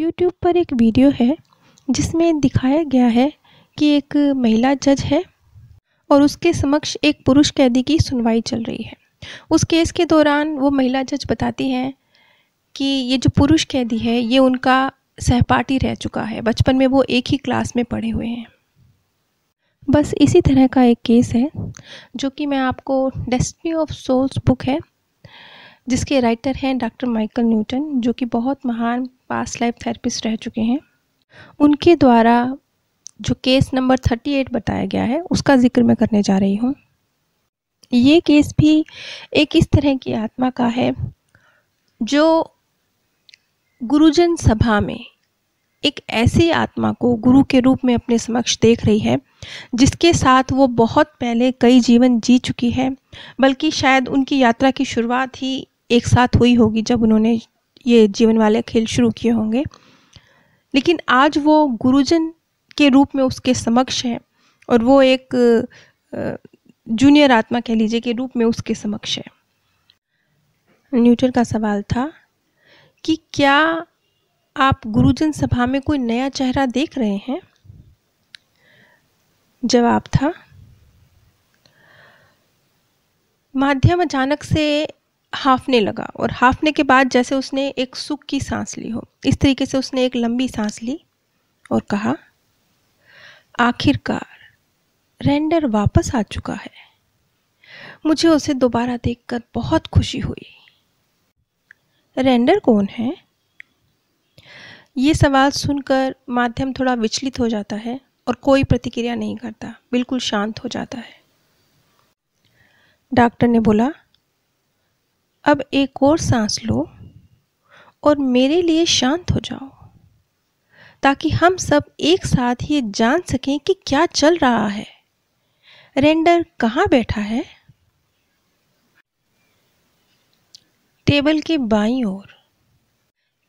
YouTube पर एक video है जिसमें दिखाया गया है कि एक महिला जज है और उसके समक्ष एक पुरुष कैदी की सुनवाई चल रही है उस केस के दौरान वो महिला जज बताती हैं कि ये जो पुरुष कैदी है ये उनका सहपाठी रह चुका है बचपन में वो एक ही क्लास में पढ़े हुए हैं बस इसी तरह का एक केस है जो कि मैं आपको डेस्टनी ऑफ सोल्स बुक है जिसके राइटर हैं डॉक्टर माइकल न्यूटन जो कि बहुत महान पास लाइफ थेरेपिस्ट रह चुके हैं उनके द्वारा जो केस नंबर थर्टी एट बताया गया है उसका जिक्र मैं करने जा रही हूँ ये केस भी एक इस तरह की आत्मा का है जो गुरुजन सभा में एक ऐसी आत्मा को गुरु के रूप में अपने समक्ष देख रही है जिसके साथ वो बहुत पहले कई जीवन जी चुकी है बल्कि शायद उनकी यात्रा की शुरुआत ही एक साथ हुई होगी जब उन्होंने ये जीवन वाले खेल शुरू किए होंगे लेकिन आज वो गुरुजन के रूप में उसके समक्ष है और वो एक जूनियर आत्मा कह लीजिए के रूप में उसके समक्ष है न्यूटन का सवाल था कि क्या आप गुरुजन सभा में कोई नया चेहरा देख रहे हैं जवाब था माध्यम अचानक से हाफने लगा और हाफने के बाद जैसे उसने एक सुख की सांस ली हो इस तरीके से उसने एक लंबी सांस ली और कहा आखिरकार रेंडर वापस आ चुका है मुझे उसे दोबारा देखकर बहुत खुशी हुई रेंडर कौन है ये सवाल सुनकर माध्यम थोड़ा विचलित हो जाता है और कोई प्रतिक्रिया नहीं करता बिल्कुल शांत हो जाता है डॉक्टर ने बोला अब एक और सांस लो और मेरे लिए शांत हो जाओ ताकि हम सब एक साथ ये जान सकें कि क्या चल रहा है रेंडर कहाँ बैठा है टेबल के बाईं ओर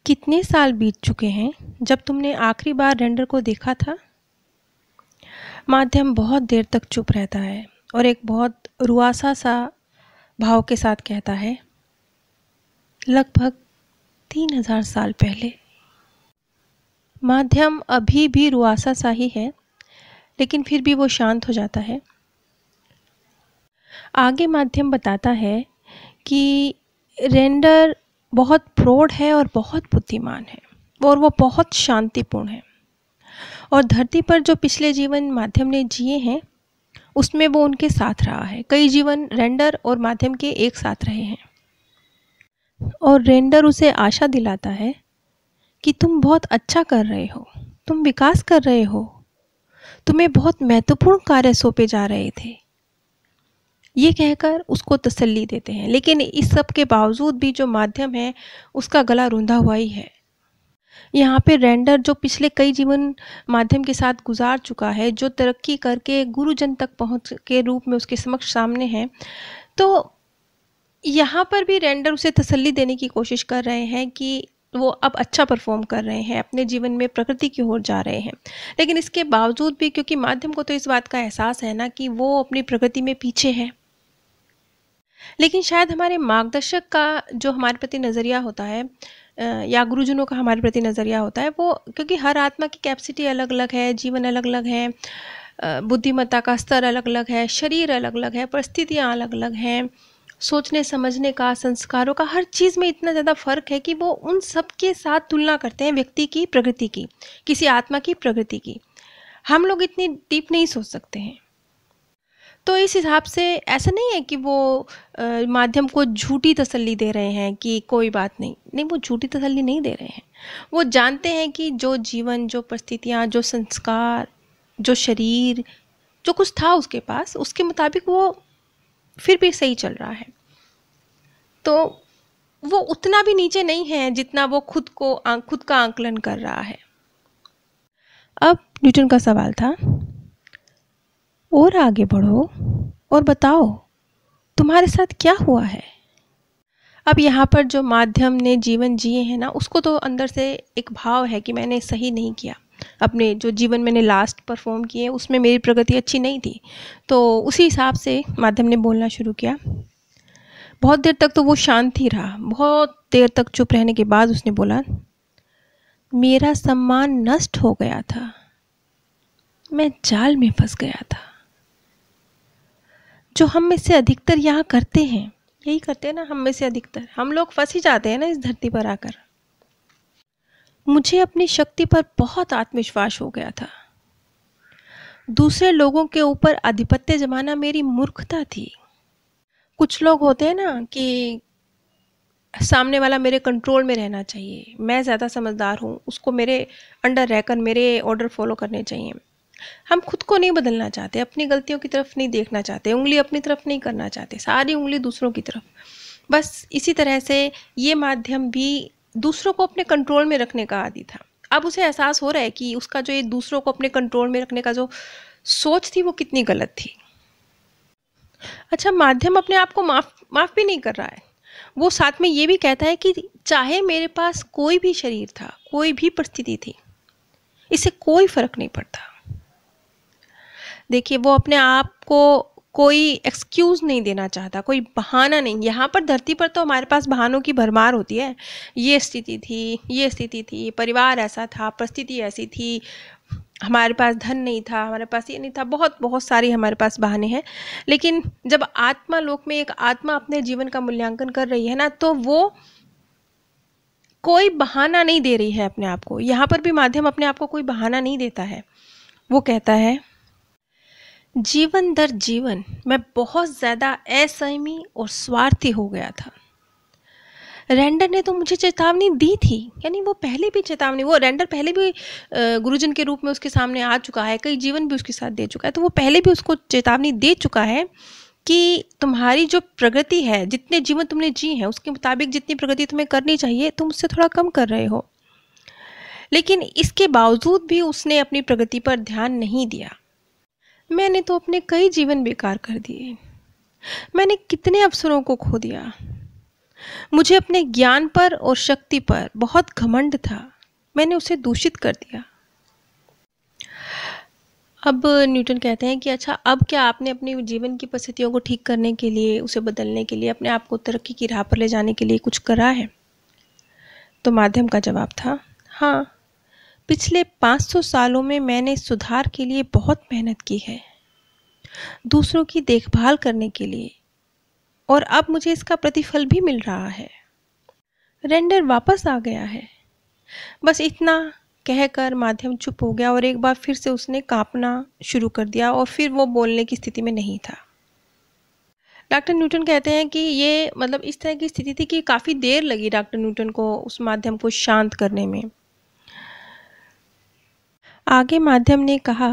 कितने साल बीत चुके हैं जब तुमने आखिरी बार रेंडर को देखा था माध्यम बहुत देर तक चुप रहता है और एक बहुत रुआसा सा भाव के साथ कहता है लगभग तीन हजार साल पहले माध्यम अभी भी रुआसा सा ही है लेकिन फिर भी वो शांत हो जाता है आगे माध्यम बताता है कि रेंडर बहुत प्रौढ़ है और बहुत बुद्धिमान है और वो बहुत शांतिपूर्ण है और धरती पर जो पिछले जीवन माध्यम ने जिए हैं उसमें वो उनके साथ रहा है कई जीवन रेंडर और माध्यम के एक साथ रहे हैं और रेंडर उसे आशा दिलाता है कि तुम बहुत अच्छा कर रहे हो तुम विकास कर रहे हो तुम्हें बहुत महत्वपूर्ण कार्य सौंपे जा रहे थे ये कहकर उसको तसल्ली देते हैं लेकिन इस सब के बावजूद भी जो माध्यम है उसका गला रूंधा हुआ ही है यहाँ पे रेंडर जो पिछले कई जीवन माध्यम के साथ गुजार चुका है जो तरक्की करके गुरुजन तक पहुँच के रूप में उसके समक्ष सामने है तो यहाँ पर भी रेंडर उसे तसल्ली देने की कोशिश कर रहे हैं कि वो अब अच्छा परफॉर्म कर रहे हैं अपने जीवन में प्रकृति की ओर जा रहे हैं लेकिन इसके बावजूद भी क्योंकि माध्यम को तो इस बात का एहसास है ना कि वो अपनी प्रकृति में पीछे हैं लेकिन शायद हमारे मार्गदर्शक का जो हमारे प्रति नज़रिया होता है या गुरुजनों का हमारे प्रति नज़रिया होता है वो क्योंकि हर आत्मा की कैपेसिटी अलग अलग है जीवन अलग अलग है बुद्धिमत्ता का स्तर अलग अलग है शरीर अलग अलग है परिस्थितियाँ अलग अलग हैं सोचने समझने का संस्कारों का हर चीज़ में इतना ज़्यादा फर्क है कि वो उन सब के साथ तुलना करते हैं व्यक्ति की प्रगति की किसी आत्मा की प्रगति की हम लोग इतनी डीप नहीं सोच सकते हैं तो इस हिसाब से ऐसा नहीं है कि वो आ, माध्यम को झूठी तसल्ली दे रहे हैं कि कोई बात नहीं नहीं वो झूठी तसल्ली नहीं दे रहे हैं वो जानते हैं कि जो जीवन जो परिस्थितियाँ जो संस्कार जो शरीर जो कुछ था उसके पास उसके मुताबिक वो फिर भी सही चल रहा है तो वो उतना भी नीचे नहीं है जितना वो खुद को खुद का आंकलन कर रहा है अब न्यूटन का सवाल था और आगे बढ़ो और बताओ तुम्हारे साथ क्या हुआ है अब यहाँ पर जो माध्यम ने जीवन जिए हैं ना उसको तो अंदर से एक भाव है कि मैंने सही नहीं किया अपने जो जीवन मैंने लास्ट परफॉर्म किए उसमें मेरी प्रगति अच्छी नहीं थी तो उसी हिसाब से माध्यम ने बोलना शुरू किया बहुत देर तक तो वो शांत ही रहा बहुत देर तक चुप रहने के बाद उसने बोला मेरा सम्मान नष्ट हो गया था मैं जाल में फंस गया था जो हम में से अधिकतर यहाँ करते हैं यही करते हैं ना हम में से अधिकतर हम लोग फंस ही जाते हैं ना इस धरती पर आकर मुझे अपनी शक्ति पर बहुत आत्मविश्वास हो गया था दूसरे लोगों के ऊपर आधिपत्य जमाना मेरी मूर्खता थी कुछ लोग होते हैं ना कि सामने वाला मेरे कंट्रोल में रहना चाहिए मैं ज़्यादा समझदार हूँ उसको मेरे अंडर रहकर मेरे ऑर्डर फॉलो करने चाहिए हम खुद को नहीं बदलना चाहते अपनी गलतियों की तरफ नहीं देखना चाहते उंगली अपनी तरफ नहीं करना चाहते सारी उंगली दूसरों की तरफ बस इसी तरह से ये माध्यम भी दूसरों को अपने कंट्रोल में रखने का आदि था अब उसे एहसास हो रहा है कि उसका जो ये दूसरों को अपने कंट्रोल में रखने का जो सोच थी वो कितनी गलत थी अच्छा माध्यम अपने आप को माफ माफ भी नहीं कर रहा है वो साथ में ये भी कहता है कि चाहे मेरे पास कोई भी शरीर था कोई भी परिस्थिति थी इससे कोई फर्क नहीं पड़ता देखिए वो अपने आप को कोई एक्सक्यूज नहीं देना चाहता कोई बहाना नहीं यहाँ पर धरती पर तो हमारे पास बहानों की भरमार होती है ये स्थिति थी ये स्थिति थी परिवार ऐसा था परिस्थिति ऐसी थी हमारे पास धन नहीं था हमारे पास ये नहीं था बहुत बहुत सारी हमारे पास बहाने हैं लेकिन जब आत्मा लोक में एक आत्मा अपने जीवन का मूल्यांकन कर रही है ना तो वो कोई बहाना नहीं दे रही है अपने आप को यहाँ पर भी माध्यम अपने आप को कोई बहाना नहीं देता है वो कहता है जीवन दर जीवन मैं बहुत ज़्यादा असहमी और स्वार्थी हो गया था रेंडर ने तो मुझे चेतावनी दी थी यानी वो पहले भी चेतावनी वो रेंडर पहले भी गुरुजन के रूप में उसके सामने आ चुका है कई जीवन भी उसके साथ दे चुका है तो वो पहले भी उसको चेतावनी दे चुका है कि तुम्हारी जो प्रगति है जितने जीवन तुमने जी हैं उसके मुताबिक जितनी प्रगति तुम्हें करनी चाहिए तुम उससे थोड़ा कम कर रहे हो लेकिन इसके बावजूद भी उसने अपनी प्रगति पर ध्यान नहीं दिया मैंने तो अपने कई जीवन बेकार कर दिए मैंने कितने अवसरों को खो दिया मुझे अपने ज्ञान पर और शक्ति पर बहुत घमंड था मैंने उसे दूषित कर दिया अब न्यूटन कहते हैं कि अच्छा अब क्या आपने अपने जीवन की परिस्थितियों को ठीक करने के लिए उसे बदलने के लिए अपने आप को तरक्की की राह पर ले जाने के लिए कुछ करा है तो माध्यम का जवाब था हाँ पिछले 500 सालों में मैंने सुधार के लिए बहुत मेहनत की है दूसरों की देखभाल करने के लिए और अब मुझे इसका प्रतिफल भी मिल रहा है रेंडर वापस आ गया है बस इतना कहकर माध्यम चुप हो गया और एक बार फिर से उसने कांपना शुरू कर दिया और फिर वो बोलने की स्थिति में नहीं था डॉक्टर न्यूटन कहते हैं कि ये मतलब इस तरह की स्थिति थी कि काफ़ी देर लगी डॉक्टर न्यूटन को उस माध्यम को शांत करने में आगे माध्यम ने कहा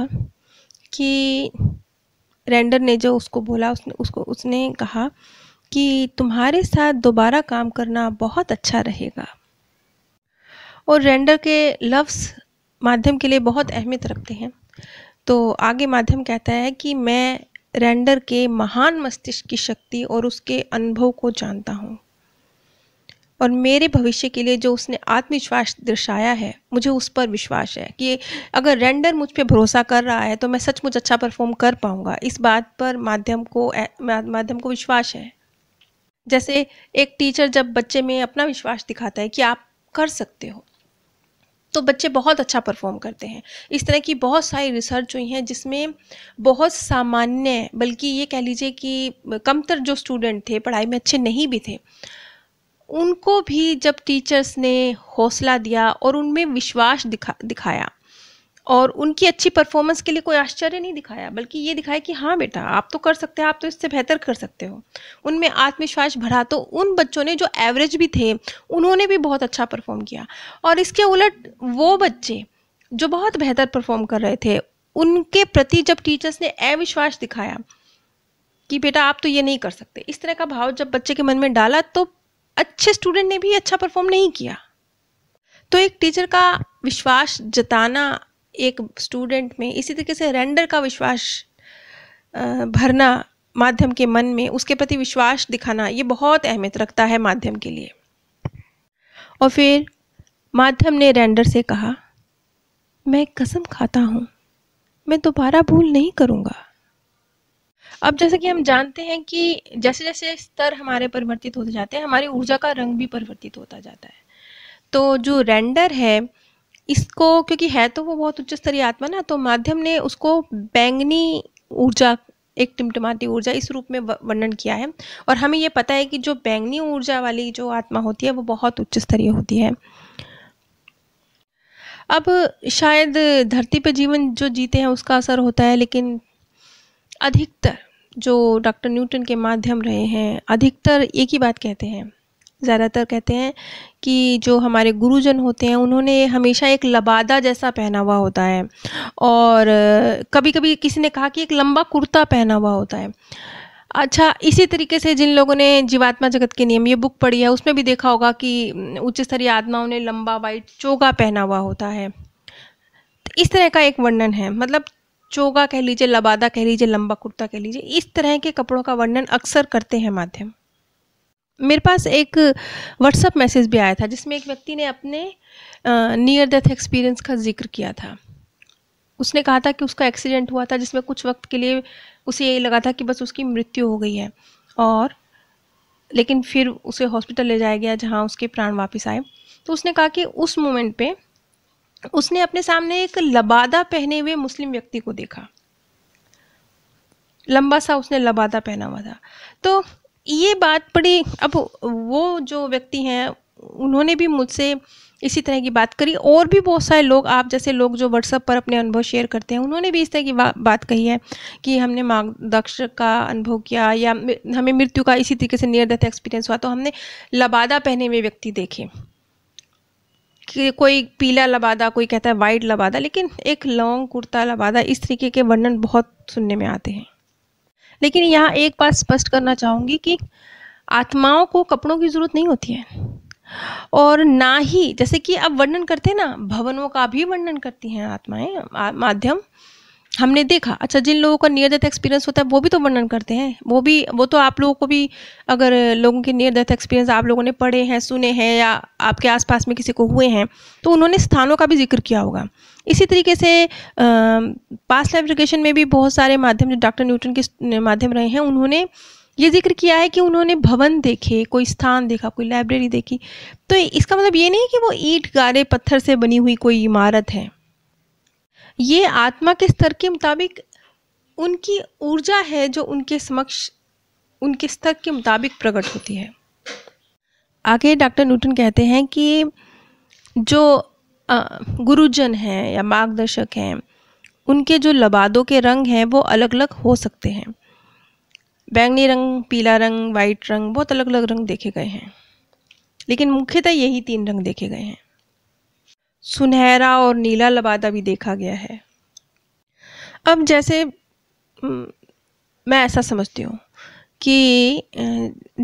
कि रेंडर ने जो उसको बोला उसने उसको उसने कहा कि तुम्हारे साथ दोबारा काम करना बहुत अच्छा रहेगा और रेंडर के लफ्स माध्यम के लिए बहुत अहमियत रखते हैं तो आगे माध्यम कहता है कि मैं रेंडर के महान मस्तिष्क की शक्ति और उसके अनुभव को जानता हूँ और मेरे भविष्य के लिए जो उसने आत्मविश्वास दर्शाया है मुझे उस पर विश्वास है कि अगर रेंडर मुझ पर भरोसा कर रहा है तो मैं सचमुच अच्छा परफॉर्म कर पाऊंगा इस बात पर माध्यम को माध्यम को विश्वास है जैसे एक टीचर जब बच्चे में अपना विश्वास दिखाता है कि आप कर सकते हो तो बच्चे बहुत अच्छा परफॉर्म करते हैं इस तरह की बहुत सारी रिसर्च हुई हैं जिसमें बहुत सामान्य बल्कि ये कह लीजिए कि कमतर जो स्टूडेंट थे पढ़ाई में अच्छे नहीं भी थे उनको भी जब टीचर्स ने हौसला दिया और उनमें विश्वास दिखा दिखाया और उनकी अच्छी परफॉर्मेंस के लिए कोई आश्चर्य नहीं दिखाया बल्कि ये दिखाया कि हाँ बेटा आप तो कर सकते हैं आप तो इससे बेहतर कर सकते हो उनमें आत्मविश्वास भरा तो उन बच्चों ने जो एवरेज भी थे उन्होंने भी बहुत अच्छा परफॉर्म किया और इसके उलट वो बच्चे जो बहुत बेहतर परफॉर्म कर रहे थे उनके प्रति जब टीचर्स ने अविश्वास दिखाया कि बेटा आप तो ये नहीं कर सकते इस तरह का भाव जब बच्चे के मन में डाला तो अच्छे स्टूडेंट ने भी अच्छा परफॉर्म नहीं किया तो एक टीचर का विश्वास जताना एक स्टूडेंट में इसी तरीके से रेंडर का विश्वास भरना माध्यम के मन में उसके प्रति विश्वास दिखाना ये बहुत अहमियत रखता है माध्यम के लिए और फिर माध्यम ने रेंडर से कहा मैं कसम खाता हूँ मैं दोबारा भूल नहीं करूँगा अब जैसे कि हम जानते हैं कि जैसे जैसे स्तर हमारे परिवर्तित होते जाते हैं हमारी ऊर्जा का रंग भी परिवर्तित होता जाता है तो जो रेंडर है इसको क्योंकि है तो वो बहुत उच्च स्तरीय आत्मा ना तो माध्यम ने उसको बैंगनी ऊर्जा एक टिमटिमाती ऊर्जा इस रूप में वर्णन किया है और हमें ये पता है कि जो बैंगनी ऊर्जा वाली जो आत्मा होती है वो बहुत उच्च स्तरीय होती है अब शायद धरती पर जीवन जो जीते हैं उसका असर होता है लेकिन अधिकतर जो डॉक्टर न्यूटन के माध्यम रहे हैं अधिकतर एक ही बात कहते हैं ज़्यादातर कहते हैं कि जो हमारे गुरुजन होते हैं उन्होंने हमेशा एक लबादा जैसा पहना हुआ होता है और कभी कभी किसी ने कहा कि एक लंबा कुर्ता पहना हुआ होता है अच्छा इसी तरीके से जिन लोगों ने जीवात्मा जगत के नियम ये बुक पढ़ी है उसमें भी देखा होगा कि उच्च स्तरीय आत्माओं ने लंबा वाइट चोगा पहना हुआ होता है तो इस तरह का एक वर्णन है मतलब चोगा कह लीजिए लबादा कह लीजिए लंबा कुर्ता कह लीजिए इस तरह के कपड़ों का वर्णन अक्सर करते हैं माध्यम मेरे पास एक व्हाट्सअप मैसेज भी आया था जिसमें एक व्यक्ति ने अपने नियर डेथ एक्सपीरियंस का जिक्र किया था उसने कहा था कि उसका एक्सीडेंट हुआ था जिसमें कुछ वक्त के लिए उसे यही लगा था कि बस उसकी मृत्यु हो गई है और लेकिन फिर उसे हॉस्पिटल ले जाया गया जहाँ उसके प्राण वापस आए तो उसने कहा कि उस मोमेंट पे उसने अपने सामने एक लबादा पहने हुए मुस्लिम व्यक्ति को देखा लंबा सा उसने लबादा पहना हुआ था तो ये बात बड़ी अब वो जो व्यक्ति हैं उन्होंने भी मुझसे इसी तरह की बात करी और भी बहुत सारे लोग आप जैसे लोग जो व्हाट्सअप पर अपने अनुभव शेयर करते हैं उन्होंने भी इस तरह की बा, बात कही है कि हमने मार्गदक्ष का अनुभव किया या हमें मृत्यु का इसी तरीके से नियर डेथ एक्सपीरियंस हुआ तो हमने लबादा पहने हुए व्यक्ति देखे कोई पीला लबादा कोई कहता है वाइट लबादा लेकिन एक लॉन्ग कुर्ता लबादा इस तरीके के वर्णन बहुत सुनने में आते हैं लेकिन यहाँ एक बात स्पष्ट करना चाहूँगी कि आत्माओं को कपड़ों की ज़रूरत नहीं होती है और ना ही जैसे कि अब वर्णन करते हैं ना भवनों का भी वर्णन करती हैं आत्माएं माध्यम हमने देखा अच्छा जिन लोगों का नियर डेथ एक्सपीरियंस होता है वो भी तो वर्णन करते हैं वो भी वो तो आप लोगों को भी अगर लोगों के नियर डेथ एक्सपीरियंस आप लोगों ने पढ़े हैं सुने हैं या आपके आसपास में किसी को हुए हैं तो उन्होंने स्थानों का भी जिक्र किया होगा इसी तरीके से पास्ट लाइफ एजुकेशन में भी बहुत सारे माध्यम जो डॉक्टर न्यूटन के माध्यम रहे हैं उन्होंने ये जिक्र किया है कि उन्होंने भवन देखे कोई स्थान देखा कोई लाइब्रेरी देखी तो इसका मतलब ये नहीं कि वो ईट गारे पत्थर से बनी हुई कोई इमारत है ये आत्मा के स्तर के मुताबिक उनकी ऊर्जा है जो उनके समक्ष उनके स्तर के मुताबिक प्रकट होती है आगे डॉक्टर न्यूटन कहते हैं कि जो गुरुजन हैं या मार्गदर्शक हैं उनके जो लबादों के रंग हैं वो अलग अलग हो सकते हैं बैंगनी रंग पीला रंग वाइट रंग बहुत अलग अलग रंग देखे गए हैं लेकिन मुख्यतः यही तीन रंग देखे गए हैं सुनहरा और नीला लबादा भी देखा गया है अब जैसे मैं ऐसा समझती हूँ कि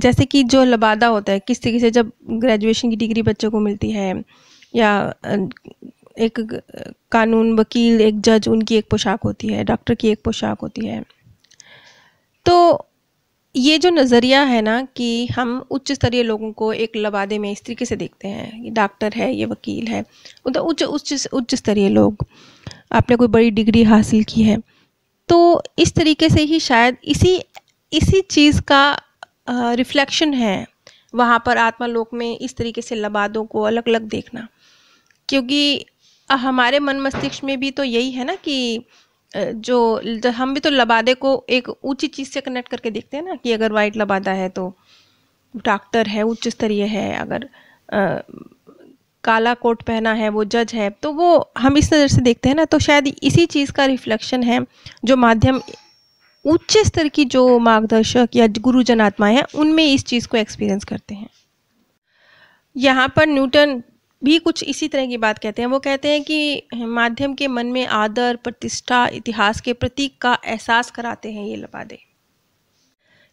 जैसे कि जो लबादा होता है किस तरीके से जब ग्रेजुएशन की डिग्री बच्चों को मिलती है या एक कानून वकील एक जज उनकी एक पोशाक होती है डॉक्टर की एक पोशाक होती है तो ये जो नज़रिया है ना कि हम उच्च स्तरीय लोगों को एक लबादे में इस तरीके से देखते हैं कि डॉक्टर है ये वकील है मतलब उच्च उच्च उच्च स्तरीय लोग आपने कोई बड़ी डिग्री हासिल की है तो इस तरीके से ही शायद इसी इसी चीज़ का रिफ्लेक्शन है वहाँ पर आत्मालोक में इस तरीके से लबादों को अलग अलग देखना क्योंकि हमारे मन मस्तिष्क में भी तो यही है ना कि जो हम भी तो लबादे को एक ऊंची चीज़ से कनेक्ट करके देखते हैं ना कि अगर वाइट लबादा है तो डॉक्टर है उच्च स्तरीय है अगर आ, काला कोट पहना है वो जज है तो वो हम इस नज़र से देखते हैं ना तो शायद इसी चीज़ का रिफ्लेक्शन है जो माध्यम उच्च स्तर की जो मार्गदर्शक या गुरुजन आत्माएं हैं उनमें इस चीज़ को एक्सपीरियंस करते हैं यहाँ पर न्यूटन भी कुछ इसी तरह की बात कहते हैं वो कहते हैं कि माध्यम के मन में आदर प्रतिष्ठा इतिहास के प्रतीक का एहसास कराते हैं ये लबादे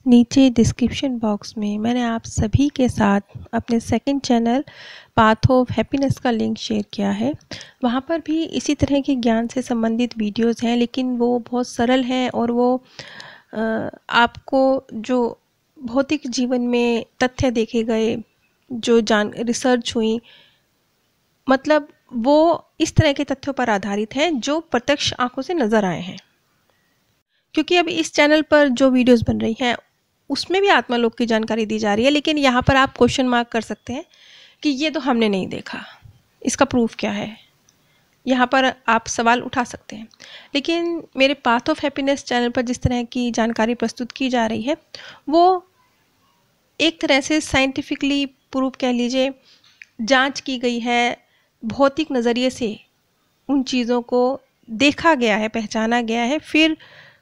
नीचे डिस्क्रिप्शन बॉक्स में मैंने आप सभी के साथ अपने second channel path of happiness का लिंक शेयर किया है वहाँ पर भी इसी तरह के ज्ञान से संबंधित वीडियोस हैं लेकिन वो बहुत सरल हैं और वो आपको जो भौतिक जीवन में तथ्य देखे गए जो जान रिसर्च हुई मतलब वो इस तरह के तथ्यों पर आधारित हैं जो प्रत्यक्ष आंखों से नज़र आए हैं क्योंकि अभी इस चैनल पर जो वीडियोस बन रही हैं उसमें भी लोक की जानकारी दी जा रही है लेकिन यहाँ पर आप क्वेश्चन मार्क कर सकते हैं कि ये तो हमने नहीं देखा इसका प्रूफ क्या है यहाँ पर आप सवाल उठा सकते हैं लेकिन मेरे पाथ ऑफ हैप्पीनेस चैनल पर जिस तरह की जानकारी प्रस्तुत की जा रही है वो एक तरह से साइंटिफिकली प्रूफ कह लीजिए जांच की गई है भौतिक नज़रिए से उन चीज़ों को देखा गया है पहचाना गया है फिर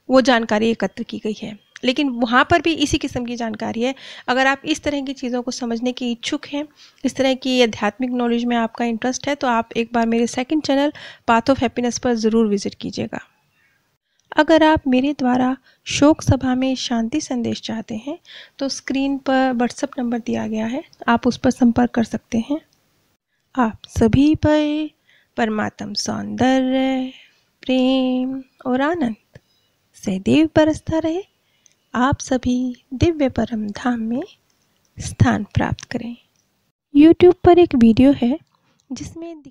वो जानकारी एकत्र की गई है लेकिन वहाँ पर भी इसी किस्म की जानकारी है अगर आप इस तरह की चीज़ों को समझने की इच्छुक हैं इस तरह की आध्यात्मिक नॉलेज में आपका इंटरेस्ट है तो आप एक बार मेरे second channel path of happiness पर ज़रूर विज़िट कीजिएगा अगर आप मेरे द्वारा शोक सभा में शांति संदेश चाहते हैं तो स्क्रीन पर व्हाट्सअप नंबर दिया गया है आप उस पर संपर्क कर सकते हैं आप सभी पर परमात्म सौंदर्य प्रेम और आनंद सदैव बरसता रहे आप सभी दिव्य परम धाम में स्थान प्राप्त करें YouTube पर एक वीडियो है जिसमें